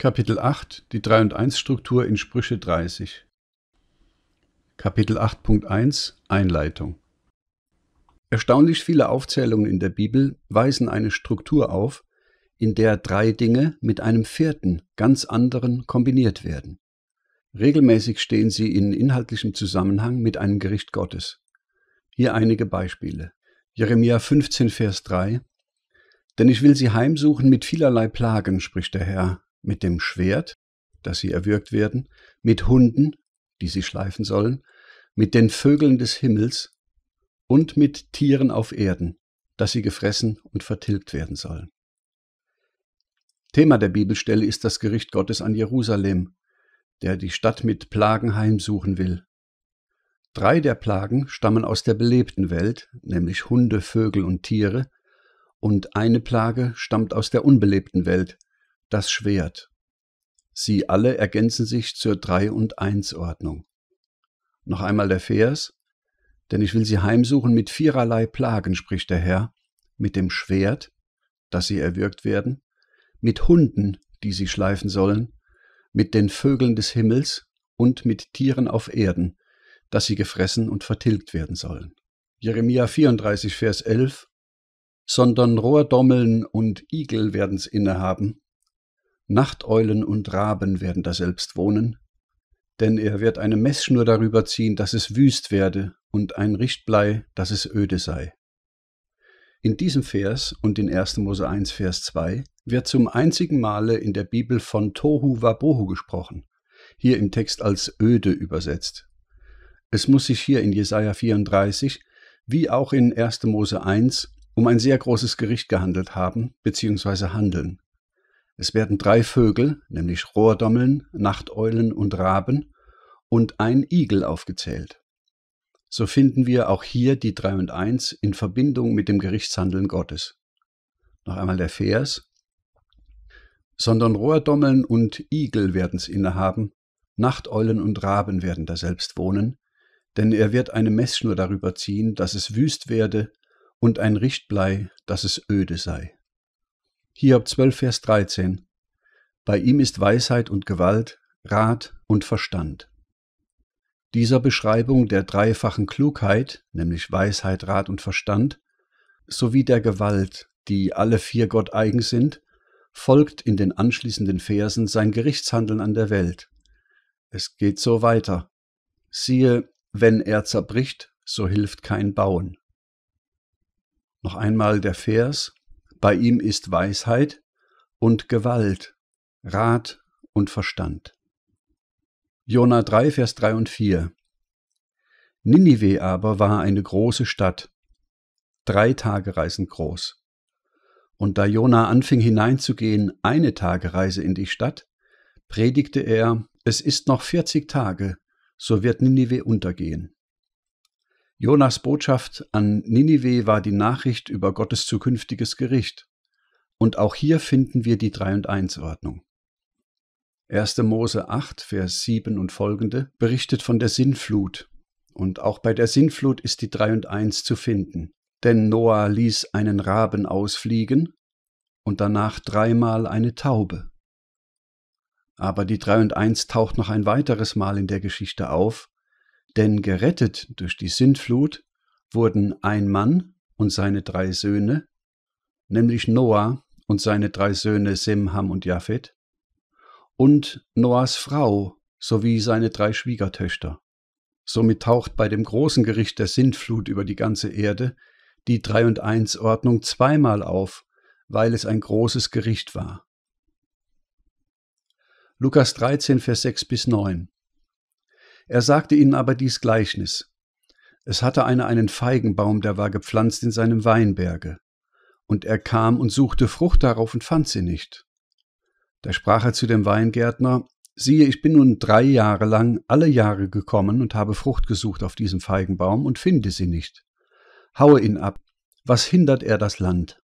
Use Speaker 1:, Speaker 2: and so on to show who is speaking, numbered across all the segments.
Speaker 1: Kapitel 8, die 3 und 1 Struktur in Sprüche 30. Kapitel 8.1 Einleitung. Erstaunlich viele Aufzählungen in der Bibel weisen eine Struktur auf, in der drei Dinge mit einem vierten, ganz anderen kombiniert werden. Regelmäßig stehen sie in inhaltlichem Zusammenhang mit einem Gericht Gottes. Hier einige Beispiele. Jeremia 15, Vers 3 Denn ich will sie heimsuchen mit vielerlei Plagen, spricht der Herr, mit dem Schwert, dass sie erwürgt werden, mit Hunden, die sie schleifen sollen, mit den Vögeln des Himmels und mit Tieren auf Erden, dass sie gefressen und vertilgt werden sollen. Thema der Bibelstelle ist das Gericht Gottes an Jerusalem, der die Stadt mit Plagen heimsuchen will. Drei der Plagen stammen aus der belebten Welt, nämlich Hunde, Vögel und Tiere, und eine Plage stammt aus der unbelebten Welt, das Schwert. Sie alle ergänzen sich zur Drei- und Eins-Ordnung. Noch einmal der Vers, denn ich will sie heimsuchen mit viererlei Plagen, spricht der Herr, mit dem Schwert, dass sie erwürgt werden, mit Hunden, die sie schleifen sollen, mit den Vögeln des Himmels und mit Tieren auf Erden, dass sie gefressen und vertilgt werden sollen. Jeremia 34, Vers 11 Sondern Rohrdommeln und Igel werden's innehaben, Nachteulen und Raben werden daselbst wohnen, denn er wird eine Messschnur darüber ziehen, dass es wüst werde, und ein Richtblei, dass es öde sei. In diesem Vers und in 1. Mose 1, Vers 2 wird zum einzigen Male in der Bibel von Tohu Wabohu gesprochen, hier im Text als öde übersetzt. Es muss sich hier in Jesaja 34 wie auch in 1. Mose 1 um ein sehr großes Gericht gehandelt haben bzw. handeln. Es werden drei Vögel, nämlich Rohrdommeln, Nachteulen und Raben und ein Igel aufgezählt. So finden wir auch hier die 3 und 1 in Verbindung mit dem Gerichtshandeln Gottes. Noch einmal der Vers. Sondern Rohrdommeln und Igel werden's innehaben, Nachteulen und Raben werden daselbst wohnen, denn er wird eine Messschnur darüber ziehen, dass es wüst werde, und ein Richtblei, dass es öde sei. Hiob 12, Vers 13. Bei ihm ist Weisheit und Gewalt, Rat und Verstand. Dieser Beschreibung der dreifachen Klugheit, nämlich Weisheit, Rat und Verstand, sowie der Gewalt, die alle vier Gott eigen sind, folgt in den anschließenden Versen sein Gerichtshandeln an der Welt. Es geht so weiter. Siehe, wenn er zerbricht, so hilft kein Bauen. Noch einmal der Vers, bei ihm ist Weisheit und Gewalt, Rat und Verstand. Jona 3, Vers 3 und 4 Ninive aber war eine große Stadt, drei Tagereisen groß. Und da Jona anfing hineinzugehen, eine Tagereise in die Stadt, predigte er, es ist noch vierzig Tage, so wird Ninive untergehen. Jonas Botschaft an Ninive war die Nachricht über Gottes zukünftiges Gericht. Und auch hier finden wir die 3 und 1 Ordnung. 1. Mose 8, Vers 7 und folgende berichtet von der Sinnflut. Und auch bei der Sinnflut ist die 3 und 1 zu finden. Denn Noah ließ einen Raben ausfliegen und danach dreimal eine Taube. Aber die 3 und 1 taucht noch ein weiteres Mal in der Geschichte auf, denn gerettet durch die Sintflut wurden ein Mann und seine drei Söhne, nämlich Noah und seine drei Söhne Sem, Ham und Japhet, und Noahs Frau sowie seine drei Schwiegertöchter. Somit taucht bei dem großen Gericht der Sintflut über die ganze Erde die 3 und 1 ordnung zweimal auf, weil es ein großes Gericht war. Lukas 13, Vers 6 bis 9 er sagte ihnen aber dies Gleichnis. Es hatte einer einen Feigenbaum, der war gepflanzt in seinem Weinberge. Und er kam und suchte Frucht darauf und fand sie nicht. Da sprach er zu dem Weingärtner, siehe, ich bin nun drei Jahre lang alle Jahre gekommen und habe Frucht gesucht auf diesem Feigenbaum und finde sie nicht. Haue ihn ab, was hindert er das Land?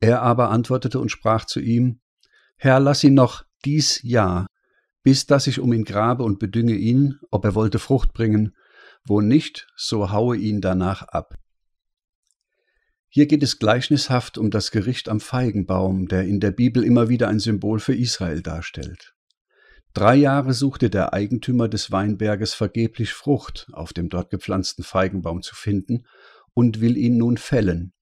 Speaker 1: Er aber antwortete und sprach zu ihm, Herr, lass ihn noch dies Jahr, bis dass ich um ihn grabe und bedünge ihn, ob er wollte Frucht bringen, wo nicht, so haue ihn danach ab. Hier geht es gleichnishaft um das Gericht am Feigenbaum, der in der Bibel immer wieder ein Symbol für Israel darstellt. Drei Jahre suchte der Eigentümer des Weinberges vergeblich Frucht auf dem dort gepflanzten Feigenbaum zu finden und will ihn nun fällen.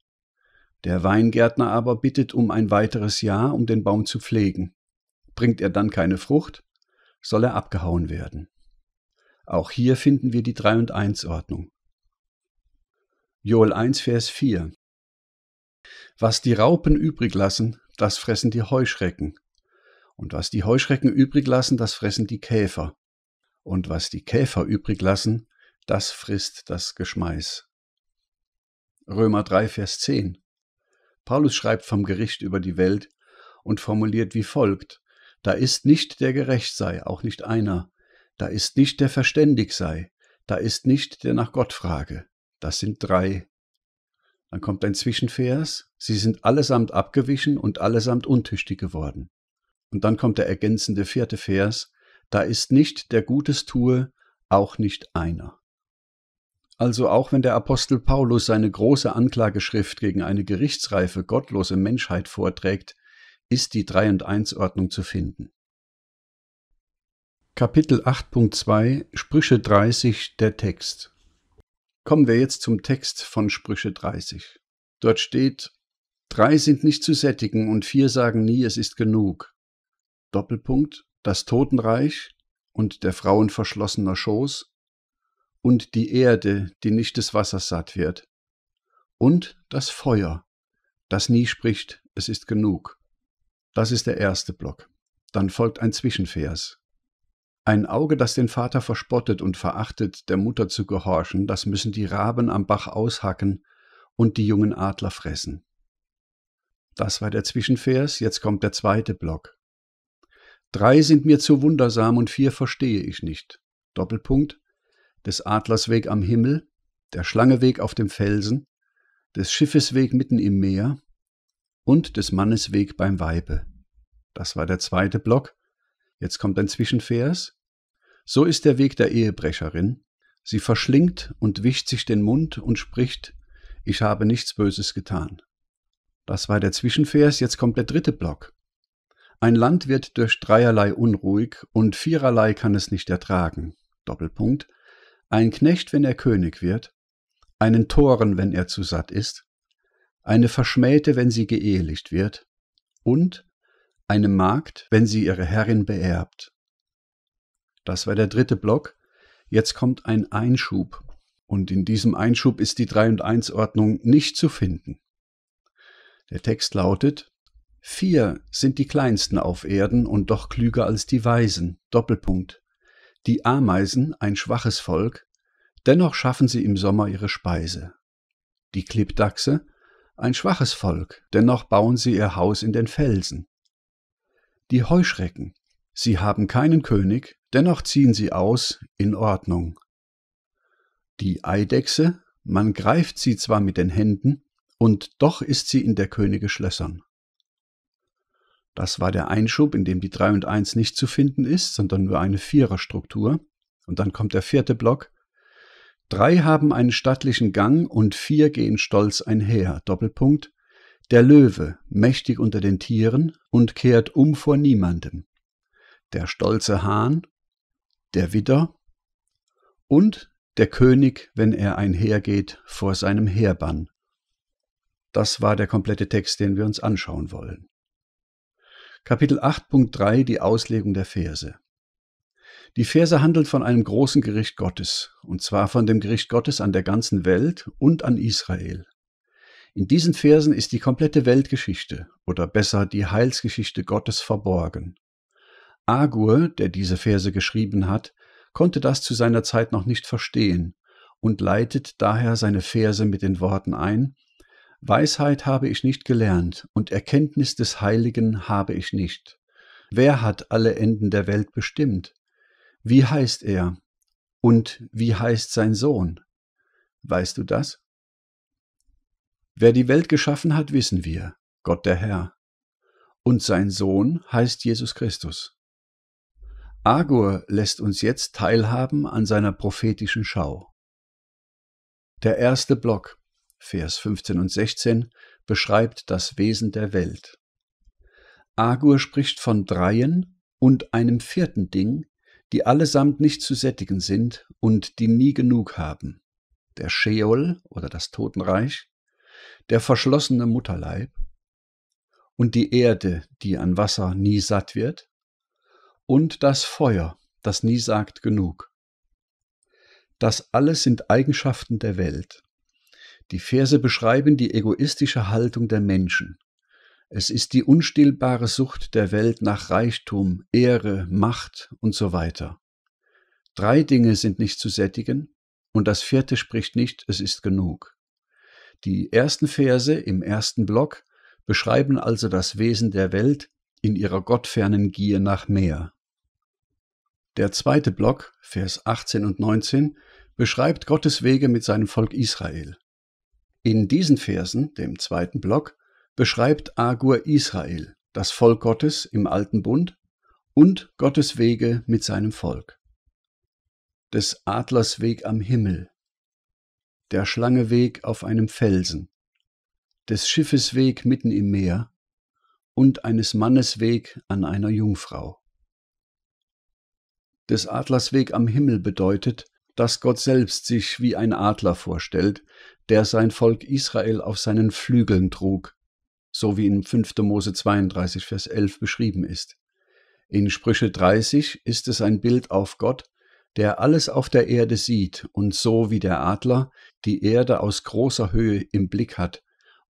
Speaker 1: Der Weingärtner aber bittet um ein weiteres Jahr, um den Baum zu pflegen. Bringt er dann keine Frucht, soll er abgehauen werden. Auch hier finden wir die 3 und 1 Ordnung. Joel 1, Vers 4 Was die Raupen übrig lassen, das fressen die Heuschrecken. Und was die Heuschrecken übrig lassen, das fressen die Käfer. Und was die Käfer übrig lassen, das frisst das Geschmeiß. Römer 3, Vers 10 Paulus schreibt vom Gericht über die Welt und formuliert wie folgt da ist nicht der gerecht sei, auch nicht einer. Da ist nicht der verständig sei. Da ist nicht der nach Gott frage. Das sind drei. Dann kommt ein Zwischenvers. Sie sind allesamt abgewichen und allesamt untüchtig geworden. Und dann kommt der ergänzende vierte Vers. Da ist nicht der Gutes tue, auch nicht einer. Also auch wenn der Apostel Paulus seine große Anklageschrift gegen eine gerichtsreife, gottlose Menschheit vorträgt, ist die 3 und 1 Ordnung zu finden. Kapitel 8.2 Sprüche 30 der Text Kommen wir jetzt zum Text von Sprüche 30. Dort steht, drei sind nicht zu sättigen und vier sagen nie, es ist genug. Doppelpunkt, das Totenreich und der Frauen verschlossener Schoß und die Erde, die nicht des Wassers satt wird und das Feuer, das nie spricht, es ist genug. Das ist der erste Block. Dann folgt ein Zwischenvers. Ein Auge, das den Vater verspottet und verachtet, der Mutter zu gehorchen, das müssen die Raben am Bach aushacken und die jungen Adler fressen. Das war der Zwischenvers, jetzt kommt der zweite Block. Drei sind mir zu wundersam und vier verstehe ich nicht. Doppelpunkt. Des Adlers Weg am Himmel, der Schlange Weg auf dem Felsen, des Schiffes Weg mitten im Meer, und des Mannes Weg beim Weibe. Das war der zweite Block. Jetzt kommt ein Zwischenvers. So ist der Weg der Ehebrecherin. Sie verschlingt und wischt sich den Mund und spricht, ich habe nichts Böses getan. Das war der Zwischenvers, jetzt kommt der dritte Block. Ein Land wird durch dreierlei unruhig und viererlei kann es nicht ertragen. Doppelpunkt. Ein Knecht, wenn er König wird, einen Toren, wenn er zu satt ist, eine Verschmähte, wenn sie geehelicht wird, und eine Magd, wenn sie ihre Herrin beerbt. Das war der dritte Block. Jetzt kommt ein Einschub. Und in diesem Einschub ist die 3 und 1 Ordnung nicht zu finden. Der Text lautet, Vier sind die kleinsten auf Erden und doch klüger als die Weisen. Doppelpunkt. Die Ameisen, ein schwaches Volk, dennoch schaffen sie im Sommer ihre Speise. Die Klippdachse, ein schwaches Volk, dennoch bauen sie ihr Haus in den Felsen. Die Heuschrecken, sie haben keinen König, dennoch ziehen sie aus in Ordnung. Die Eidechse, man greift sie zwar mit den Händen, und doch ist sie in der Könige Schlössern. Das war der Einschub, in dem die 3 und 1 nicht zu finden ist, sondern nur eine Viererstruktur. Und dann kommt der vierte Block, Drei haben einen stattlichen Gang und vier gehen stolz einher. Doppelpunkt. Der Löwe, mächtig unter den Tieren und kehrt um vor niemandem. Der stolze Hahn, der Widder und der König, wenn er einhergeht, vor seinem Heerbann. Das war der komplette Text, den wir uns anschauen wollen. Kapitel 8.3 Die Auslegung der Verse. Die Verse handelt von einem großen Gericht Gottes, und zwar von dem Gericht Gottes an der ganzen Welt und an Israel. In diesen Versen ist die komplette Weltgeschichte oder besser die Heilsgeschichte Gottes verborgen. Agur, der diese Verse geschrieben hat, konnte das zu seiner Zeit noch nicht verstehen und leitet daher seine Verse mit den Worten ein, Weisheit habe ich nicht gelernt und Erkenntnis des Heiligen habe ich nicht. Wer hat alle Enden der Welt bestimmt? Wie heißt er? Und wie heißt sein Sohn? Weißt du das? Wer die Welt geschaffen hat, wissen wir, Gott der Herr. Und sein Sohn heißt Jesus Christus. Agur lässt uns jetzt teilhaben an seiner prophetischen Schau. Der erste Block, Vers 15 und 16, beschreibt das Wesen der Welt. Agur spricht von dreien und einem vierten Ding, die allesamt nicht zu sättigen sind und die nie genug haben. Der Scheol oder das Totenreich, der verschlossene Mutterleib und die Erde, die an Wasser nie satt wird, und das Feuer, das nie sagt genug. Das alles sind Eigenschaften der Welt. Die Verse beschreiben die egoistische Haltung der Menschen, es ist die unstillbare Sucht der Welt nach Reichtum, Ehre, Macht und so weiter. Drei Dinge sind nicht zu sättigen und das vierte spricht nicht, es ist genug. Die ersten Verse im ersten Block beschreiben also das Wesen der Welt in ihrer gottfernen Gier nach mehr. Der zweite Block, Vers 18 und 19, beschreibt Gottes Wege mit seinem Volk Israel. In diesen Versen, dem zweiten Block, beschreibt Agur Israel, das Volk Gottes im Alten Bund und Gottes Wege mit seinem Volk. Des Adlers Weg am Himmel, der Schlange Weg auf einem Felsen, des Schiffes Weg mitten im Meer und eines Mannes Weg an einer Jungfrau. Des Adlers Weg am Himmel bedeutet, dass Gott selbst sich wie ein Adler vorstellt, der sein Volk Israel auf seinen Flügeln trug so wie in 5. Mose 32, Vers 11 beschrieben ist. In Sprüche 30 ist es ein Bild auf Gott, der alles auf der Erde sieht und so wie der Adler die Erde aus großer Höhe im Blick hat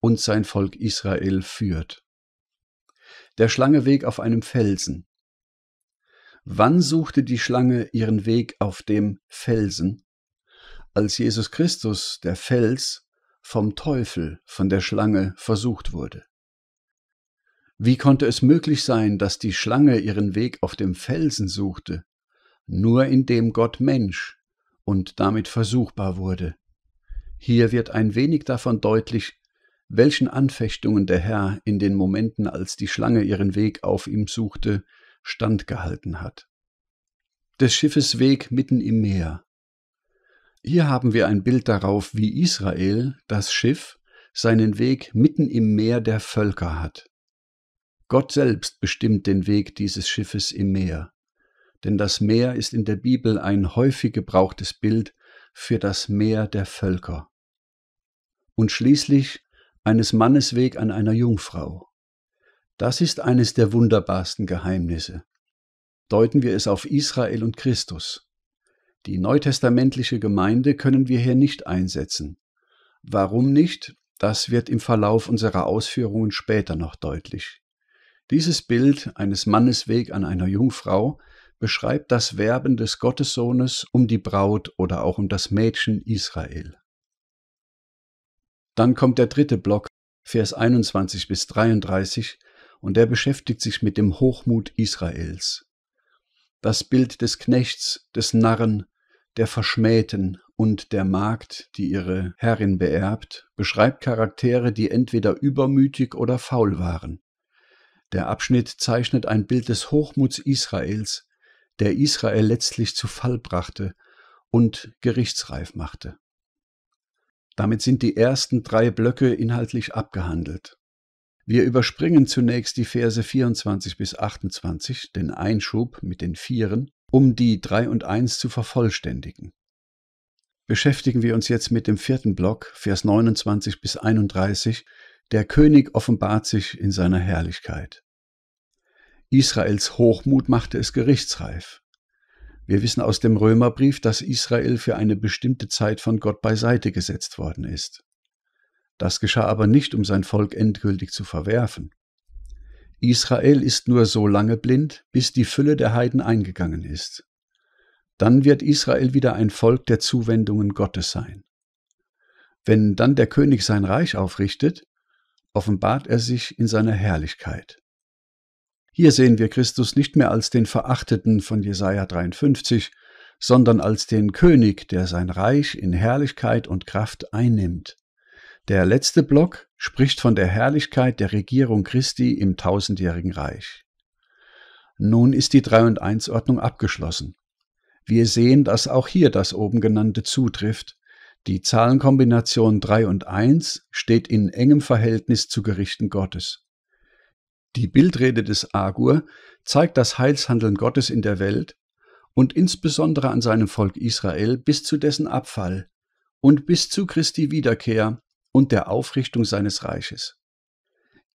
Speaker 1: und sein Volk Israel führt. Der Schlange Weg auf einem Felsen. Wann suchte die Schlange ihren Weg auf dem Felsen? Als Jesus Christus, der Fels, vom Teufel, von der Schlange versucht wurde. Wie konnte es möglich sein, dass die Schlange ihren Weg auf dem Felsen suchte? Nur indem Gott Mensch und damit versuchbar wurde. Hier wird ein wenig davon deutlich, welchen Anfechtungen der Herr in den Momenten, als die Schlange ihren Weg auf ihm suchte, standgehalten hat. Des Schiffes Weg mitten im Meer. Hier haben wir ein Bild darauf, wie Israel, das Schiff, seinen Weg mitten im Meer der Völker hat. Gott selbst bestimmt den Weg dieses Schiffes im Meer. Denn das Meer ist in der Bibel ein häufig gebrauchtes Bild für das Meer der Völker. Und schließlich eines Mannes Weg an einer Jungfrau. Das ist eines der wunderbarsten Geheimnisse. Deuten wir es auf Israel und Christus. Die neutestamentliche Gemeinde können wir hier nicht einsetzen. Warum nicht? Das wird im Verlauf unserer Ausführungen später noch deutlich. Dieses Bild eines Mannesweg an einer Jungfrau beschreibt das Werben des Gottessohnes um die Braut oder auch um das Mädchen Israel. Dann kommt der dritte Block, Vers 21 bis 33, und der beschäftigt sich mit dem Hochmut Israels. Das Bild des Knechts, des Narren, der Verschmähten und der Magd, die ihre Herrin beerbt, beschreibt Charaktere, die entweder übermütig oder faul waren. Der Abschnitt zeichnet ein Bild des Hochmuts Israels, der Israel letztlich zu Fall brachte und gerichtsreif machte. Damit sind die ersten drei Blöcke inhaltlich abgehandelt. Wir überspringen zunächst die Verse 24 bis 28, den Einschub mit den Vieren, um die 3 und 1 zu vervollständigen. Beschäftigen wir uns jetzt mit dem vierten Block, Vers 29 bis 31, der König offenbart sich in seiner Herrlichkeit. Israels Hochmut machte es gerichtsreif. Wir wissen aus dem Römerbrief, dass Israel für eine bestimmte Zeit von Gott beiseite gesetzt worden ist. Das geschah aber nicht, um sein Volk endgültig zu verwerfen. Israel ist nur so lange blind, bis die Fülle der Heiden eingegangen ist. Dann wird Israel wieder ein Volk der Zuwendungen Gottes sein. Wenn dann der König sein Reich aufrichtet, offenbart er sich in seiner Herrlichkeit. Hier sehen wir Christus nicht mehr als den Verachteten von Jesaja 53, sondern als den König, der sein Reich in Herrlichkeit und Kraft einnimmt. Der letzte Block spricht von der Herrlichkeit der Regierung Christi im tausendjährigen Reich. Nun ist die 3 und 1 Ordnung abgeschlossen. Wir sehen, dass auch hier das oben genannte zutrifft, die Zahlenkombination 3 und 1 steht in engem Verhältnis zu Gerichten Gottes. Die Bildrede des Agur zeigt das Heilshandeln Gottes in der Welt und insbesondere an seinem Volk Israel bis zu dessen Abfall und bis zu Christi Wiederkehr und der Aufrichtung seines Reiches.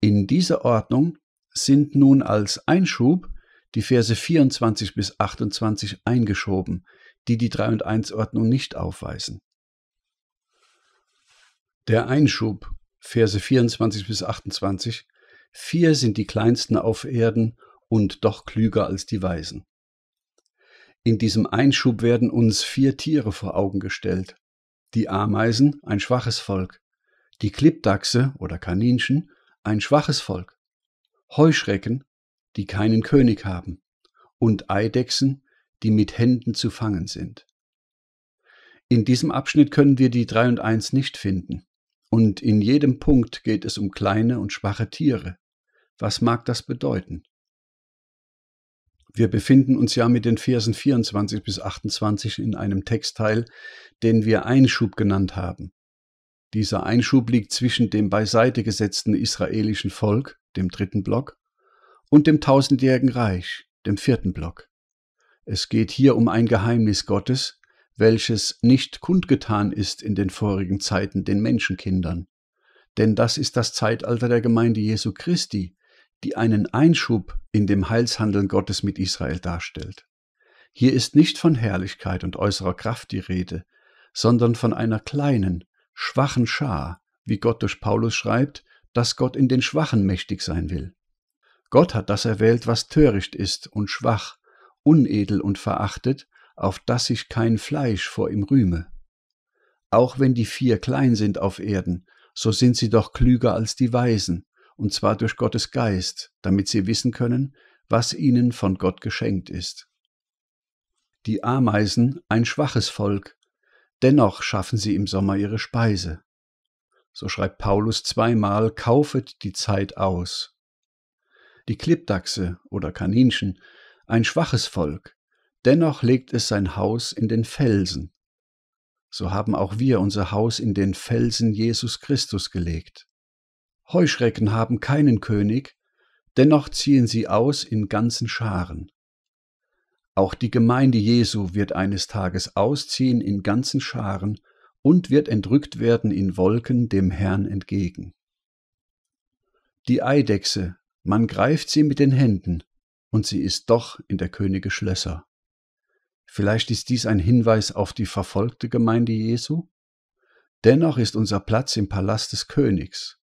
Speaker 1: In dieser Ordnung sind nun als Einschub die Verse 24 bis 28 eingeschoben, die die 3 und 1 Ordnung nicht aufweisen. Der Einschub, Verse 24 bis 28, vier sind die kleinsten auf Erden und doch klüger als die Weisen. In diesem Einschub werden uns vier Tiere vor Augen gestellt. Die Ameisen, ein schwaches Volk. Die Klippdachse oder Kaninchen, ein schwaches Volk. Heuschrecken, die keinen König haben. Und Eidechsen, die mit Händen zu fangen sind. In diesem Abschnitt können wir die 3 und 1 nicht finden. Und in jedem Punkt geht es um kleine und schwache Tiere. Was mag das bedeuten? Wir befinden uns ja mit den Versen 24 bis 28 in einem Textteil, den wir Einschub genannt haben. Dieser Einschub liegt zwischen dem beiseite gesetzten israelischen Volk, dem dritten Block, und dem tausendjährigen Reich, dem vierten Block. Es geht hier um ein Geheimnis Gottes, welches nicht kundgetan ist in den vorigen Zeiten den Menschenkindern. Denn das ist das Zeitalter der Gemeinde Jesu Christi, die einen Einschub in dem Heilshandeln Gottes mit Israel darstellt. Hier ist nicht von Herrlichkeit und äußerer Kraft die Rede, sondern von einer kleinen, schwachen Schar, wie Gott durch Paulus schreibt, dass Gott in den Schwachen mächtig sein will. Gott hat das erwählt, was töricht ist und schwach, unedel und verachtet, auf dass sich kein Fleisch vor ihm rühme. Auch wenn die vier klein sind auf Erden, so sind sie doch klüger als die Weisen, und zwar durch Gottes Geist, damit sie wissen können, was ihnen von Gott geschenkt ist. Die Ameisen ein schwaches Volk, dennoch schaffen sie im Sommer ihre Speise. So schreibt Paulus zweimal, kaufet die Zeit aus. Die Klippdachse oder Kaninchen, ein schwaches Volk, dennoch legt es sein Haus in den Felsen. So haben auch wir unser Haus in den Felsen Jesus Christus gelegt. Heuschrecken haben keinen König, dennoch ziehen sie aus in ganzen Scharen. Auch die Gemeinde Jesu wird eines Tages ausziehen in ganzen Scharen und wird entrückt werden in Wolken dem Herrn entgegen. Die Eidechse, man greift sie mit den Händen, und sie ist doch in der Könige Schlösser. Vielleicht ist dies ein Hinweis auf die verfolgte Gemeinde Jesu? Dennoch ist unser Platz im Palast des Königs.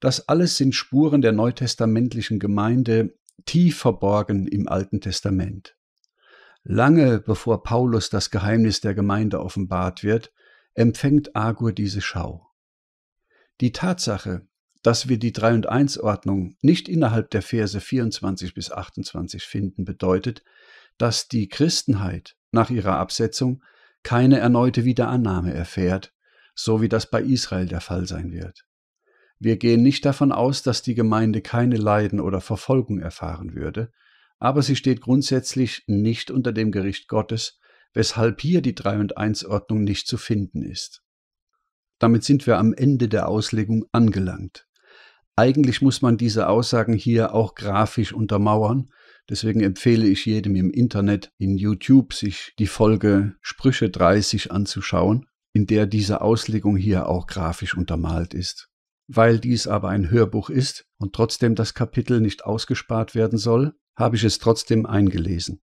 Speaker 1: Das alles sind Spuren der neutestamentlichen Gemeinde, tief verborgen im Alten Testament. Lange bevor Paulus das Geheimnis der Gemeinde offenbart wird, empfängt Agur diese Schau. Die Tatsache, dass wir die 3 und 1 Ordnung nicht innerhalb der Verse 24 bis 28 finden, bedeutet, dass die Christenheit nach ihrer Absetzung keine erneute Wiederannahme erfährt, so wie das bei Israel der Fall sein wird. Wir gehen nicht davon aus, dass die Gemeinde keine Leiden oder Verfolgung erfahren würde, aber sie steht grundsätzlich nicht unter dem Gericht Gottes, weshalb hier die 3 und 1 Ordnung nicht zu finden ist. Damit sind wir am Ende der Auslegung angelangt. Eigentlich muss man diese Aussagen hier auch grafisch untermauern, Deswegen empfehle ich jedem im Internet, in YouTube sich die Folge Sprüche 30 anzuschauen, in der diese Auslegung hier auch grafisch untermalt ist. Weil dies aber ein Hörbuch ist und trotzdem das Kapitel nicht ausgespart werden soll, habe ich es trotzdem eingelesen.